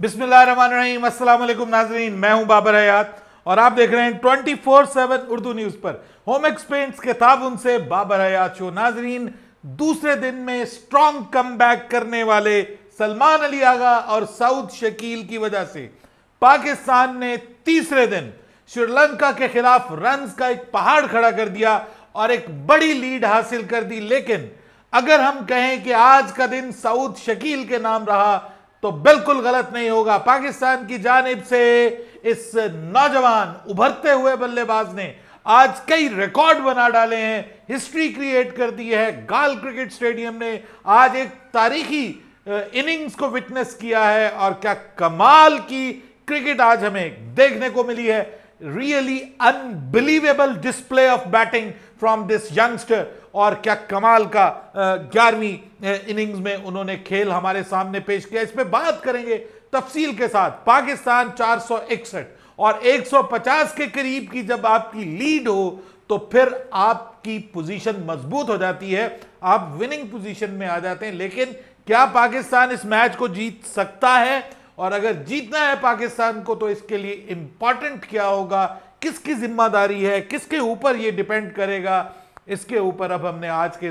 बिस्मिल्लाकुम नाजरीन मैं हूं बाबर हयात और आप देख रहे हैं 24/7 उर्दू न्यूज़ पर होम एक्सपेंट्स के ताउन बाबर हयात शो नाजरीन दूसरे दिन में स्ट्रॉन्ग कम करने वाले सलमान अली आगा और साउथ शकील की वजह से पाकिस्तान ने तीसरे दिन श्रीलंका के खिलाफ रन का एक पहाड़ खड़ा कर दिया और एक बड़ी लीड हासिल कर दी लेकिन अगर हम कहें कि आज का दिन साउथ शकील के नाम रहा तो बिल्कुल गलत नहीं होगा पाकिस्तान की जानब से इस नौजवान उभरते हुए बल्लेबाज ने आज कई रिकॉर्ड बना डाले हैं हिस्ट्री क्रिएट कर दी है गाल क्रिकेट स्टेडियम ने आज एक तारीखी इनिंग्स को विटनेस किया है और क्या कमाल की क्रिकेट आज हमें देखने को मिली है really unbelievable display of batting from this youngster और क्या कमाल का ग्यारहवीं इनिंग्स में उन्होंने खेल हमारे सामने पेश किया इस पर बात करेंगे तफसील के साथ पाकिस्तान चार सौ इकसठ और एक सौ पचास के करीब की जब आपकी लीड हो तो फिर आपकी पोजीशन मजबूत हो जाती है आप विनिंग पोजीशन में आ जाते हैं लेकिन क्या पाकिस्तान इस मैच को जीत सकता है और अगर जीतना है पाकिस्तान को तो इसके लिए इंपॉर्टेंट क्या होगा किसकी जिम्मेदारी है किसके ऊपर ये डिपेंड करेगा इसके ऊपर अब हमने आज के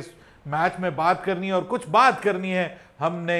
मैच में बात करनी है और कुछ बात करनी है हमने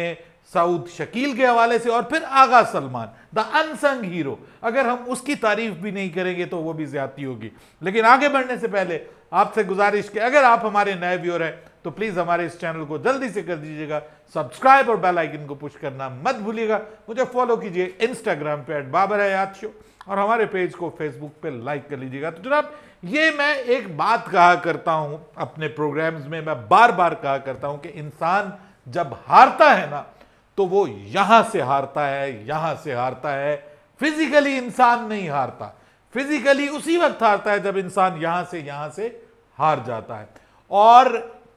सऊद शकील के हवाले से और फिर Agha Salman the unsung hero अगर हम उसकी तारीफ भी नहीं करेंगे तो वो भी ज्यादा होगी लेकिन आगे बढ़ने से पहले आपसे गुजारिश कि अगर आप हमारे नए व्यूअर हैं तो प्लीज़ हमारे इस चैनल को जल्दी से कर दीजिएगा सब्सक्राइब और बेल आइकन को पुश करना मत भूलिएगा मुझे फॉलो कीजिए इंस्टाग्राम पे एट बाबर हयात शो और हमारे पेज को फेसबुक पे लाइक कर लीजिएगा तो जनाब ये मैं एक बात कहा करता हूं अपने प्रोग्राम्स में मैं बार बार कहा करता हूं कि इंसान जब हारता है ना तो वो यहां से हारता है यहां से हारता है फिजिकली इंसान नहीं हारता फिजिकली उसी वक्त हारता है जब इंसान यहां से यहां से हार जाता है और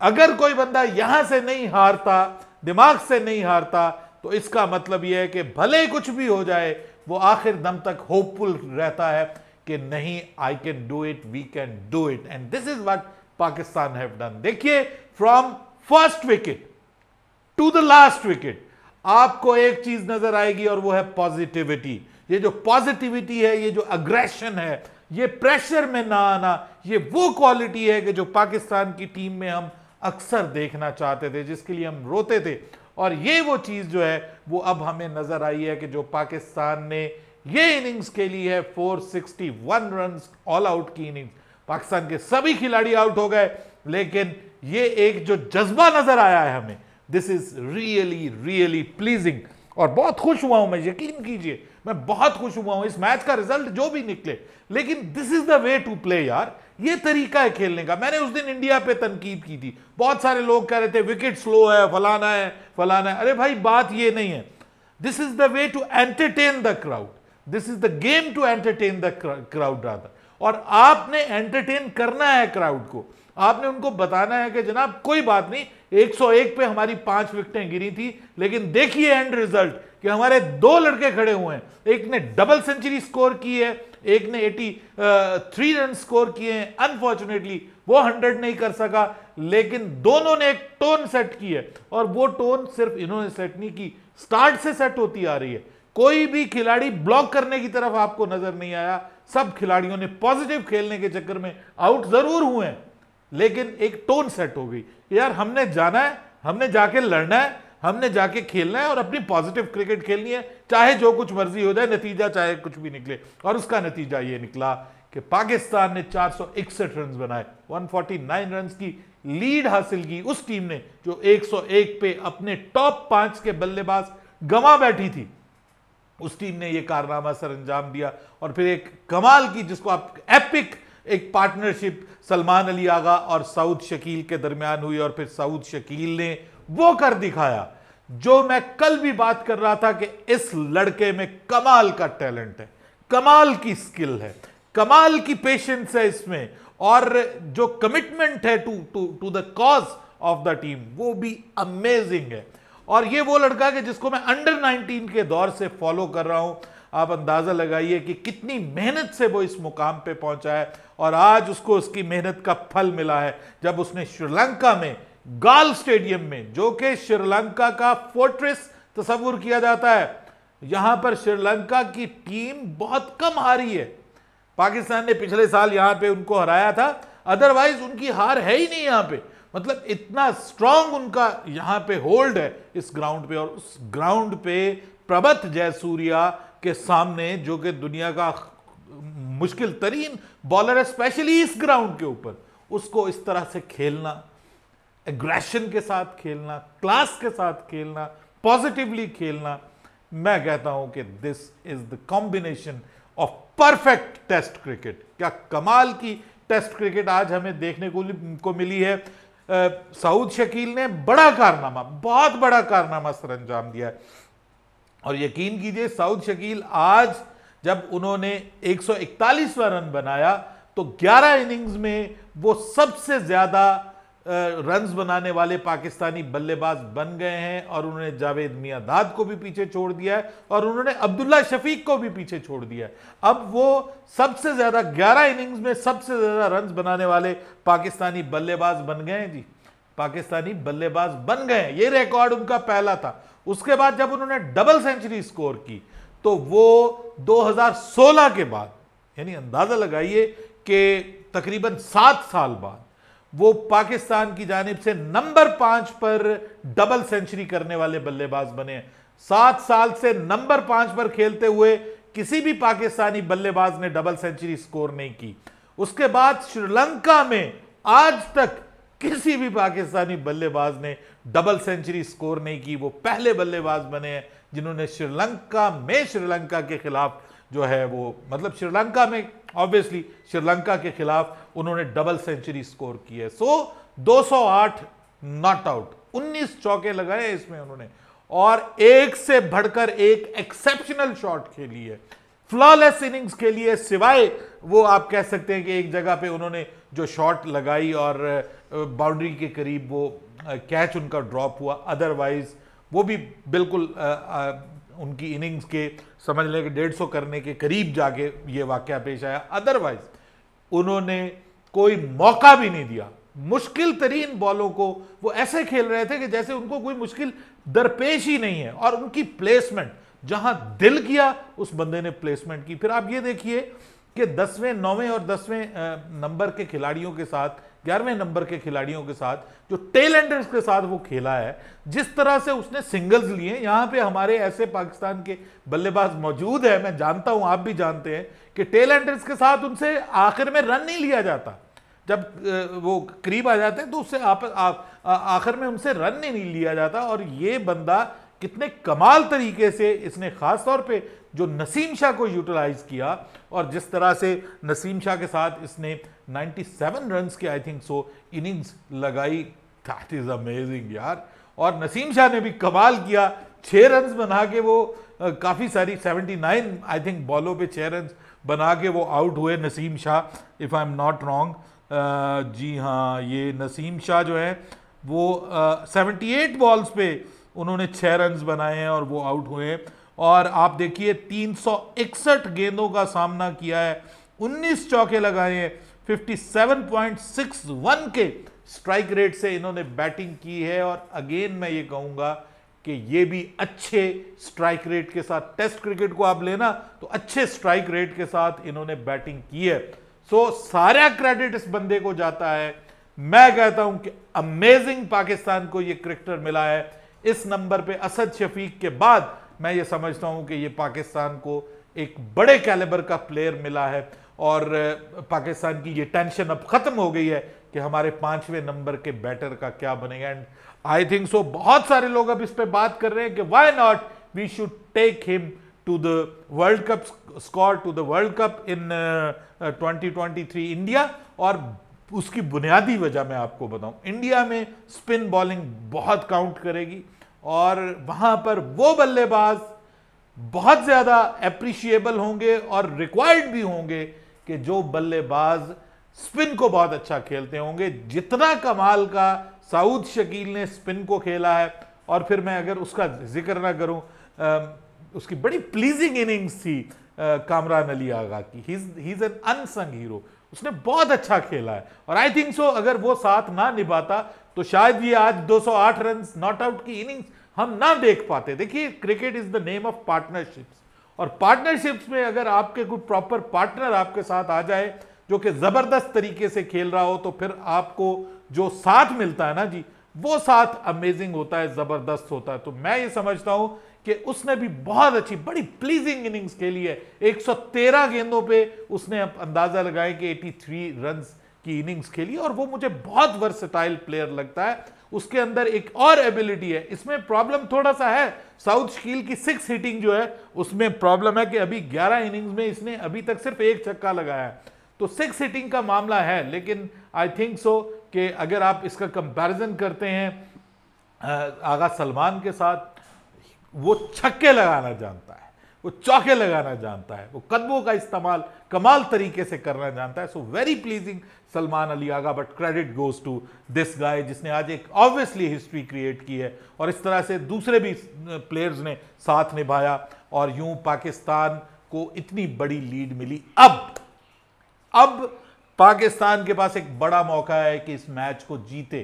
अगर कोई बंदा यहां से नहीं हारता दिमाग से नहीं हारता तो इसका मतलब यह है कि भले कुछ भी हो जाए वो आखिर दम तक होपफुल रहता है कि नहीं I can do it we can do it and this is what Pakistan have done देखिए from first wicket to the last wicket आपको एक चीज नजर आएगी और वो है पॉजिटिविटी ये जो पॉजिटिविटी है ये जो अग्रेशन है ये प्रेशर में ना आना ये वो क्वालिटी है कि जो पाकिस्तान की टीम में हम अक्सर देखना चाहते थे जिसके लिए हम रोते थे और ये वो चीज़ जो है वो अब हमें नज़र आई है कि जो पाकिस्तान ने ये इनिंग्स के लिए है 461 रन ऑल आउट की इनिंग्स पाकिस्तान के सभी खिलाड़ी आउट हो गए लेकिन ये एक जो जज्बा नज़र आया है हमें this is really really pleasing और बहुत खुश हुआ हूं मैं यकीन कीजिए मैं बहुत खुश हुआ हूं इस मैच का रिजल्ट जो भी निकले लेकिन this is the way to play यार ये तरीका है खेलने का मैंने उस दिन इंडिया पे तनकीद की थी बहुत सारे लोग कह रहे थे विकेट स्लो है फलाना है फलाना है अरे भाई बात ये नहीं है this is the way to entertain the crowd this is the game to entertain the crowd राधा और आपने एंटरटेन करना है क्राउड को आपने उनको बताना है कि जनाब कोई बात नहीं 101 पे हमारी पांच विकटें गिरी थी लेकिन देखिए एंड रिजल्ट कि हमारे दो लड़के खड़े हुए हैं एक ने डबल सेंचुरी स्कोर की है एक ने 83 रन स्कोर किए हैं अनफॉर्चुनेटली वो 100 नहीं कर सका लेकिन दोनों ने एक टोन सेट की है और वो टोन सिर्फ इन्होंने सेट नहीं की स्टार्ट से सेट होती आ रही है कोई भी खिलाड़ी ब्लॉक करने की तरफ आपको नजर नहीं आया सब खिलाड़ियों ने पॉजिटिव खेलने के चक्कर में आउट जरूर हुए लेकिन एक टोन सेट हो गई यार हमने जाना है हमने जाके लड़ना है हमने जाके खेलना है और अपनी पॉजिटिव क्रिकेट खेलनी है चाहे जो कुछ मर्जी हो जाए नतीजा चाहे कुछ भी निकले और उसका नतीजा ये निकला कि पाकिस्तान ने चार रन बनाए 149 रन की लीड हासिल की उस टीम ने जो एक पे अपने टॉप पांच के बल्लेबाज गवा बैठी थी उस टीम ने यह कारनामा सर अंजाम दिया और फिर एक कमाल की जिसको आप एपिक एक पार्टनरशिप सलमान अली आगा और साउद शकील के दरमियान हुई और फिर साउद शकील ने वो कर दिखाया जो मैं कल भी बात कर रहा था कि इस लड़के में कमाल का टैलेंट है कमाल की स्किल है कमाल की पेशेंस है इसमें और जो कमिटमेंट है to to to the cause of the team वो भी अमेजिंग है और ये वो लड़का है जिसको मैं अंडर 19 के दौर से फॉलो कर रहा हूं आप अंदाज़ा लगाइए कि कितनी मेहनत से वो इस मुकाम पे पहुंचा है और आज उसको उसकी मेहनत का फल मिला है जब उसने श्रीलंका में गाल स्टेडियम में जो कि श्रीलंका का फोर्ट्रेस तस्वुर किया जाता है यहां पर श्रीलंका की टीम बहुत कम हारी है पाकिस्तान ने पिछले साल यहां पे उनको हराया था अदरवाइज उनकी हार है ही नहीं यहां पे मतलब इतना स्ट्रांग उनका यहां पे होल्ड है इस ग्राउंड पे और उस ग्राउंड पे प्रबत जयसूर्या के सामने जो कि दुनिया का मुश्किल तरीन बॉलर है स्पेशली इस ग्राउंड के ऊपर उसको इस तरह से खेलना एग्रेशन के साथ खेलना क्लास के साथ खेलना पॉजिटिवली खेलना मैं कहता हूं कि this is the combination of perfect test cricket क्या कमाल की टेस्ट क्रिकेट आज हमें देखने को, को मिली है सऊद शकील ने बड़ा कारनामा बहुत बड़ा कारनामा सर अंजाम दिया है और यकीन कीजिए सऊद शकील आज जब उन्होंने 141वां रन बनाया तो 11 इनिंग्स में वो सबसे ज्यादा रन्स बनाने वाले पाकिस्तानी बल्लेबाज बन गए हैं और उन्होंने जावेद मियाँ दाद को भी पीछे छोड़ दिया है और उन्होंने अब्दुल्ला शफीक को भी पीछे छोड़ दिया है अब वो सबसे ज़्यादा 11 इनिंग्स में सबसे ज़्यादा रन्स बनाने वाले पाकिस्तानी बल्लेबाज बन गए हैं जी पाकिस्तानी बल्लेबाज बन गए हैं ये रिकॉर्ड उनका पहला था उसके बाद जब उन्होंने डबल सेंचुरी स्कोर की तो वो दो के बाद यानी अंदाज़ा लगाइए कि तकरीबन सात साल बाद वो पाकिस्तान की जानब से नंबर पांच पर डबल सेंचुरी करने वाले बल्लेबाज बने सात साल से नंबर पांच पर खेलते हुए किसी भी पाकिस्तानी बल्लेबाज ने डबल सेंचुरी स्कोर नहीं की उसके बाद श्रीलंका में आज तक किसी भी पाकिस्तानी बल्लेबाज ने डबल सेंचुरी स्कोर नहीं की वो पहले बल्लेबाज बने हैं जिन्होंने श्रीलंका में श्रीलंका के खिलाफ जो है वो मतलब श्रीलंका में ऑब्वियसली श्रीलंका के खिलाफ उन्होंने डबल सेंचुरी स्कोर की है सो 208 नॉट आउट 19 चौके लगाए इसमें उन्होंने और एक से बढ़कर एक एक्सेप्शनल शॉट खेली है फ्लॉलेस इनिंग्स के लिए सिवाय वो आप कह सकते हैं कि एक जगह पे उन्होंने जो शॉट लगाई और बाउंड्री के करीब वो कैच उनका ड्रॉप हुआ अदरवाइज वो भी बिल्कुल आ, आ, उनकी इनिंग्स के समझ लें कि डेढ़ सौ करने के करीब जाके ये वाक्य पेश आया अदरवाइज उन्होंने कोई मौका भी नहीं दिया मुश्किल तरीन बॉलों को वो ऐसे खेल रहे थे कि जैसे उनको कोई मुश्किल दरपेश ही नहीं है और उनकी प्लेसमेंट जहां दिल किया उस बंदे ने प्लेसमेंट की फिर आप ये देखिए कि दसवें नौवें और दसवें नंबर के खिलाड़ियों के साथ ग्यारहवें नंबर के खिलाड़ियों के साथ जो टेल एंडर्स के साथ वो खेला है जिस तरह से उसने सिंगल्स लिए यहाँ पे हमारे ऐसे पाकिस्तान के बल्लेबाज मौजूद है मैं जानता हूँ आप भी जानते हैं कि टेल एंडर्स के साथ उनसे आखिर में रन नहीं लिया जाता जब वो करीब आ जाते हैं तो उससे आप, आप आखिर में उनसे रन नहीं लिया जाता और ये बंदा कितने कमाल तरीके से इसने ख़ास तौर पे जो नसीम शाह को यूटिलाइज़ किया और जिस तरह से नसीम शाह के साथ इसने 97 रन के आई थिंक सो इनिंग्स लगाई दैट इज़ अमेजिंग यार और नसीम शाह ने भी कमाल किया छः रन बना के वो काफ़ी सारी 79 आई थिंक बॉलों पे छः रन बना के वो आउट हुए Naseem Shah if I am not wrong जी हाँ ये नसीम शाह जो है वो सेवेंटी एट बॉल्स पे उन्होंने छः रन बनाए हैं और वो आउट हुए हैं और आप देखिए तीन गेंदों का सामना किया है 19 चौके लगाए हैं 57.61 के स्ट्राइक रेट से इन्होंने बैटिंग की है और अगेन मैं ये कहूँगा कि ये भी अच्छे स्ट्राइक रेट के साथ टेस्ट क्रिकेट को आप लेना तो अच्छे स्ट्राइक रेट के साथ इन्होंने बैटिंग की है सो so, सारा क्रेडिट इस बंदे को जाता है मैं कहता हूं कि अमेजिंग पाकिस्तान को ये क्रिकेटर मिला है इस नंबर पे असद शफीक के बाद मैं ये समझता हूं कि ये पाकिस्तान को एक बड़े कैलेबर का प्लेयर मिला है और पाकिस्तान की ये टेंशन अब ख़त्म हो गई है कि हमारे पांचवें नंबर के बैटर का क्या बनेगा एंड आई थिंक सो बहुत सारे लोग अब इस पर बात कर रहे हैं कि why not we should take him to the world cup squad to the world cup in 2023 India और उसकी बुनियादी वजह मैं आपको बताऊं इंडिया में स्पिन बॉलिंग बहुत काउंट करेगी और वहां पर वो बल्लेबाज बहुत ज़्यादा अप्रिशिएबल होंगे और रिक्वायर्ड भी होंगे कि जो बल्लेबाज स्पिन को बहुत अच्छा खेलते होंगे जितना कमाल का साउद शकील ने स्पिन को खेला है और फिर मैं अगर उसका जिक्र ना करूं उसकी बड़ी प्लीजिंग इनिंग्स थी कामरान अली आगा की he is an unsung hero उसने बहुत अच्छा खेला है और आई थिंक सो अगर वो साथ ना निभाता तो शायद ये आज 208 रन नॉट आउट की इनिंग्स हम ना देख पाते देखिए cricket is the name of partnerships और पार्टनरशिप्स में अगर आपके कोई प्रॉपर पार्टनर आपके साथ आ जाए जो कि जबरदस्त तरीके से खेल रहा हो तो फिर आपको जो साथ मिलता है ना जी वो साथ अमेजिंग होता है जबरदस्त होता है तो मैं ये समझता हूं कि उसने भी बहुत अच्छी बड़ी प्लीजिंग इनिंग्स खेली है 113 गेंदों पे उसने अब अंदाजा लगाया कि 83 रन की इनिंग्स खेली और वो मुझे बहुत वर्सेटाइल प्लेयर लगता है उसके अंदर एक और एबिलिटी है इसमें प्रॉब्लम थोड़ा सा है साउथ स्कील की सिक्स हिटिंग जो है उसमें प्रॉब्लम है कि अभी 11 इनिंग्स में इसने अभी तक सिर्फ एक छक्का लगाया है तो सिक्स हिटिंग का मामला है लेकिन आई थिंक सो कि अगर आप इसका कंपैरिजन करते हैं आगा सलमान के साथ वो छक्के लगाना जानता है वो चौके लगाना जानता है वो कदमों का इस्तेमाल कमाल तरीके से करना जानता है so very pleasing Salman Ali Agha but credit goes to this guy जिसने आज एक ऑब्वियसली हिस्ट्री क्रिएट की है और इस तरह से दूसरे भी प्लेयर्स ने साथ निभाया और यूं पाकिस्तान को इतनी बड़ी लीड मिली अब अब पाकिस्तान के पास एक बड़ा मौका है कि इस मैच को जीते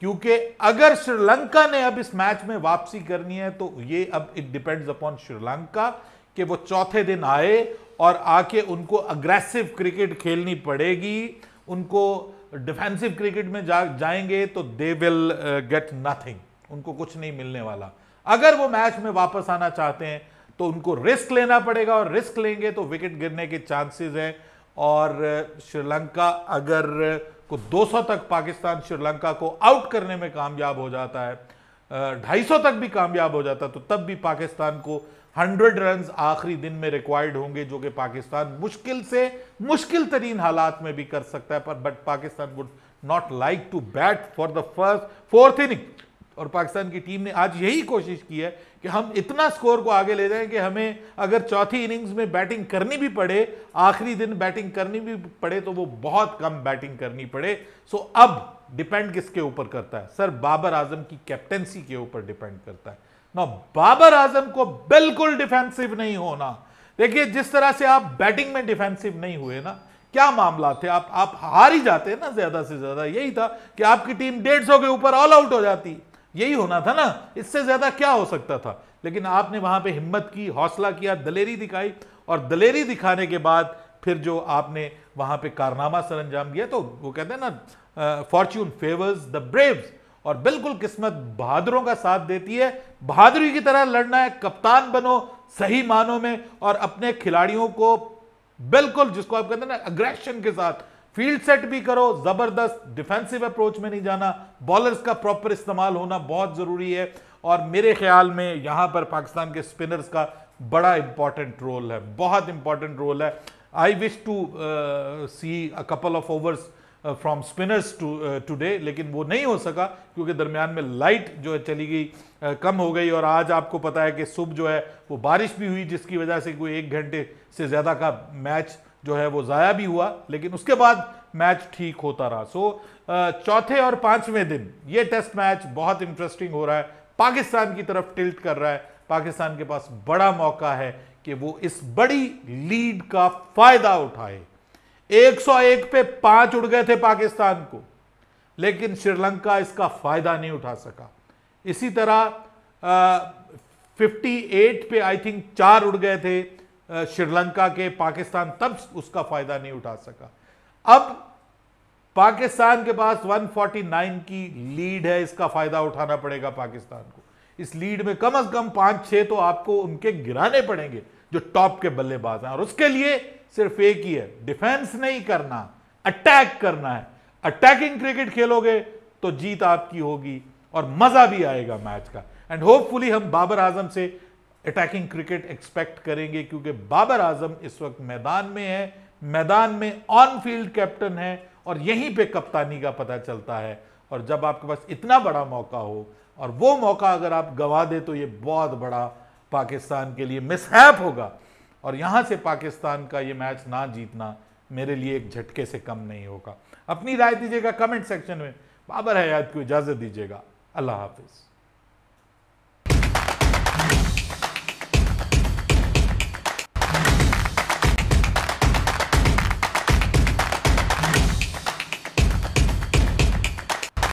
क्योंकि अगर श्रीलंका ने अब इस मैच में वापसी करनी है तो ये अब इट डिपेंड्स अपॉन श्रीलंका कि वो चौथे दिन आए और आके उनको अग्रेसिव क्रिकेट खेलनी पड़ेगी उनको डिफेंसिव क्रिकेट में जा जाएंगे तो दे विल गेट नथिंग उनको कुछ नहीं मिलने वाला अगर वो मैच में वापस आना चाहते हैं तो उनको रिस्क लेना पड़ेगा और रिस्क लेंगे तो विकेट गिरने के चांसेस हैं और श्रीलंका अगर को 200 तक पाकिस्तान श्रीलंका को आउट करने में कामयाब हो जाता है ढाई सौ तक भी कामयाब हो जाता है तो तब भी पाकिस्तान को 100 रन आखिरी दिन में रिक्वायर्ड होंगे जो कि पाकिस्तान मुश्किल से मुश्किल तरीन हालात में भी कर सकता है पर but Pakistan would not like to bat for the first fourth inning और पाकिस्तान की टीम ने आज यही कोशिश की है कि हम इतना स्कोर को आगे ले जाएं कि हमें अगर चौथी इनिंग्स में बैटिंग करनी भी पड़े आखिरी दिन बैटिंग करनी भी पड़े तो वो बहुत कम बैटिंग करनी पड़े सो अब डिपेंड किसके ऊपर करता है सर बाबर आजम की कैप्टेंसी के ऊपर डिपेंड करता है ना बाबर आजम को बिल्कुल डिफेंसिव नहीं होना देखिए जिस तरह से आप बैटिंग में डिफेंसिव नहीं हुए ना क्या मामला थे आप आप हार ही जाते ना ज्यादा से ज्यादा यही था कि आपकी टीम डेढ़ सौ के ऊपर ऑल आउट हो जाती यही होना था ना इससे ज्यादा क्या हो सकता था लेकिन आपने वहां पे हिम्मत की हौसला किया दलेरी दिखाई और दलेरी दिखाने के बाद फिर जो आपने वहां पे कारनामा सर अंजाम दिया तो वो कहते हैं ना फॉर्च्यून फेवर्स द ब्रेव्स और बिल्कुल किस्मत बहादुरों का साथ देती है बहादुरी की तरह लड़ना है कप्तान बनो सही मानों में और अपने खिलाड़ियों को बिल्कुल जिसको आप कहते हैं ना अग्रेशन के साथ फील्ड सेट भी करो जबरदस्त डिफेंसिव अप्रोच में नहीं जाना बॉलर्स का प्रॉपर इस्तेमाल होना बहुत ज़रूरी है और मेरे ख्याल में यहाँ पर पाकिस्तान के स्पिनर्स का बड़ा इंपॉर्टेंट रोल है बहुत इंपॉर्टेंट रोल है I wish to see a couple of overs from spinners to today लेकिन वो नहीं हो सका क्योंकि दरमियान में लाइट जो है चली गई uh, कम हो गई और आज आपको पता है कि सुबह जो है वो बारिश भी हुई जिसकी वजह से कोई एक घंटे से ज़्यादा का मैच जो है वो ज़ाया भी हुआ लेकिन उसके बाद मैच ठीक होता रहा सो चौथे और पांचवें दिन ये टेस्ट मैच बहुत इंटरेस्टिंग हो रहा है पाकिस्तान की तरफ टिल्ट कर रहा है पाकिस्तान के पास बड़ा मौका है कि वो इस बड़ी लीड का फायदा उठाए 101 पे पांच उड़ गए थे पाकिस्तान को लेकिन श्रीलंका इसका फायदा नहीं उठा सका इसी तरह आ, 58 पे आई थिंक चार उड़ गए थे श्रीलंका के पाकिस्तान तब उसका फ़ायदा नहीं उठा सका अब पाकिस्तान के पास 149 की लीड है इसका फ़ायदा उठाना पड़ेगा पाकिस्तान को इस लीड में कम से कम पांच छह तो आपको उनके गिराने पड़ेंगे जो टॉप के बल्लेबाज हैं और उसके लिए सिर्फ एक ही है डिफेंस नहीं करना अटैक करना है अटैकिंग क्रिकेट खेलोगे तो जीत आपकी होगी और मज़ा भी आएगा मैच का एंड होपफुली हम बाबर आजम से अटैकिंग क्रिकेट एक्सपेक्ट करेंगे क्योंकि बाबर आजम इस वक्त मैदान में है मैदान में ऑन फील्ड कैप्टन है और यहीं पे कप्तानी का पता चलता है और जब आपके पास इतना बड़ा मौका हो और वो मौका अगर आप गवा दे तो ये बहुत बड़ा पाकिस्तान के लिए मिसहैप होगा और यहाँ से पाकिस्तान का ये मैच ना जीतना मेरे लिए एक झटके से कम नहीं होगा अपनी राय दीजिएगा कमेंट सेक्शन में बाबर हयात को इजाज़त दीजिएगा अल्लाह हाफिज़